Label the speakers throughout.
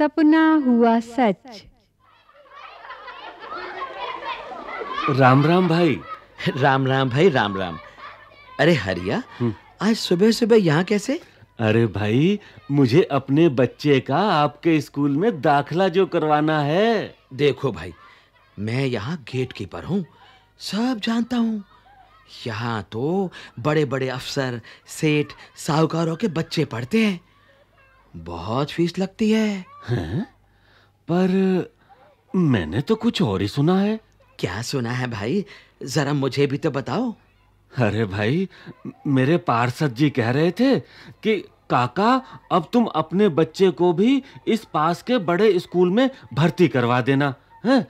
Speaker 1: सपना हुआ सच
Speaker 2: राम राम भाई राम राम भाई राम राम अरे हरिया हम्म। आज सुबह सुबह यहाँ कैसे अरे भाई मुझे अपने बच्चे का आपके स्कूल में दाखला जो करवाना है देखो भाई मैं यहाँ गेट कीपर हूँ सब जानता हूँ यहाँ तो बड़े-बड़े अफसर सेठ साहूकारों के बच्चे पढ़ते हैं बहुत फीस लगती है हैं? पर मैंने तो कुछ और ही सुना है क्या सुना है भाई जरा मुझे भी तो बताओ अरे भाई मेरे पार्षद जी कह रहे थे कि काका अब तुम अपने बच्चे को भी इस पास के बड़े स्कूल में भर्ती करवा देना है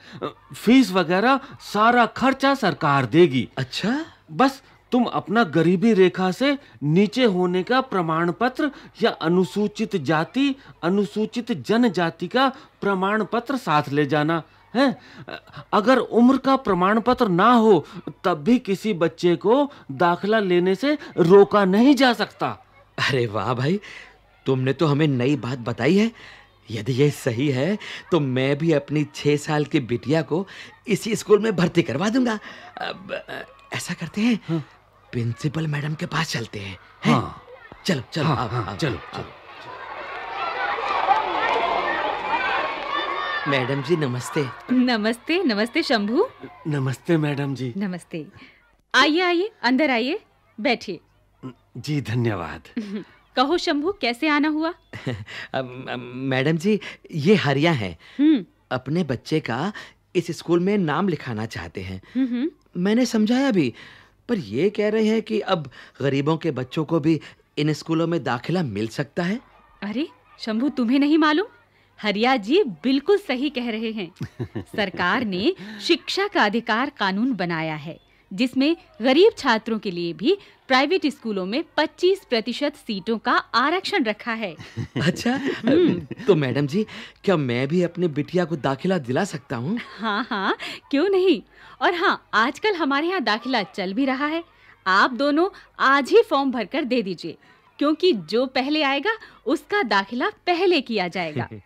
Speaker 2: फीस वगैरह सारा खर्चा सरकार देगी अच्छा बस तुम अपना गरीबी रेखा से नीचे होने का प्रमाण पत्र या अनुसूचित जाति अनुसूचित जनजाति का प्रमाण पत्र साथ ले जाना है अगर उम्र का प्रमाण पत्र ना हो तब भी किसी बच्चे को दाखला लेने से रोका नहीं जा सकता अरे वाह भाई तुमने तो हमें नई बात बताई है
Speaker 3: यदि यह सही है तो मैं भी अपनी छह साल की बिटिया को इसी स्कूल में भर्ती करवा दूंगा अब ऐसा करते हैं हाँ। प्रिंसिपल मैडम के पास चलते हैं है? हाँ। चलो चलो हाँ, आप, हाँ, चलो, चलो
Speaker 2: मैडम जी नमस्ते
Speaker 1: नमस्ते नमस्ते शंभू
Speaker 2: नमस्ते मैडम जी
Speaker 1: नमस्ते आइए आइए अंदर आइए बैठिए
Speaker 2: जी धन्यवाद
Speaker 1: कहो शंभू कैसे आना हुआ
Speaker 2: मैडम जी
Speaker 3: ये हरिया है हम्म। अपने बच्चे का इस स्कूल में नाम लिखाना चाहते हैं हम्म, हम्म। मैंने समझाया भी पर ये कह रहे हैं कि अब गरीबों के बच्चों को भी इन स्कूलों में दाखिला मिल सकता है
Speaker 1: अरे शंभू तुम्हें नहीं मालूम हरिया जी बिल्कुल सही कह रहे हैं सरकार ने शिक्षा का अधिकार कानून बनाया है जिसमें गरीब छात्रों के लिए भी प्राइवेट स्कूलों में 25 प्रतिशत सीटों का आरक्षण रखा है
Speaker 3: अच्छा हम्म। तो मैडम जी क्या मैं भी अपने बिटिया को दाखिला दिला सकता हूँ
Speaker 1: हाँ हाँ क्यों नहीं और हाँ आजकल हमारे यहाँ दाखिला चल भी रहा है आप दोनों आज ही फॉर्म भरकर दे दीजिए क्योंकि जो पहले आएगा उसका दाखिला पहले किया जाएगा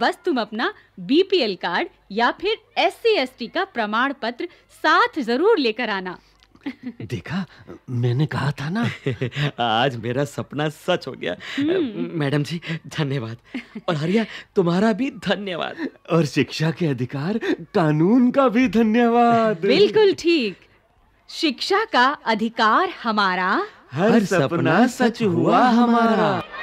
Speaker 1: बस तुम अपना बीपीएल कार्ड या फिर एस सी का प्रमाण पत्र साथ जरूर लेकर आना
Speaker 2: देखा मैंने कहा था ना
Speaker 3: आज मेरा सपना सच हो गया हम्म। मैडम जी धन्यवाद और हरिया
Speaker 2: तुम्हारा भी धन्यवाद और शिक्षा के अधिकार कानून का भी धन्यवाद बिल्कुल
Speaker 1: ठीक शिक्षा का अधिकार हमारा
Speaker 2: हर, हर सपना सच हुआ हमारा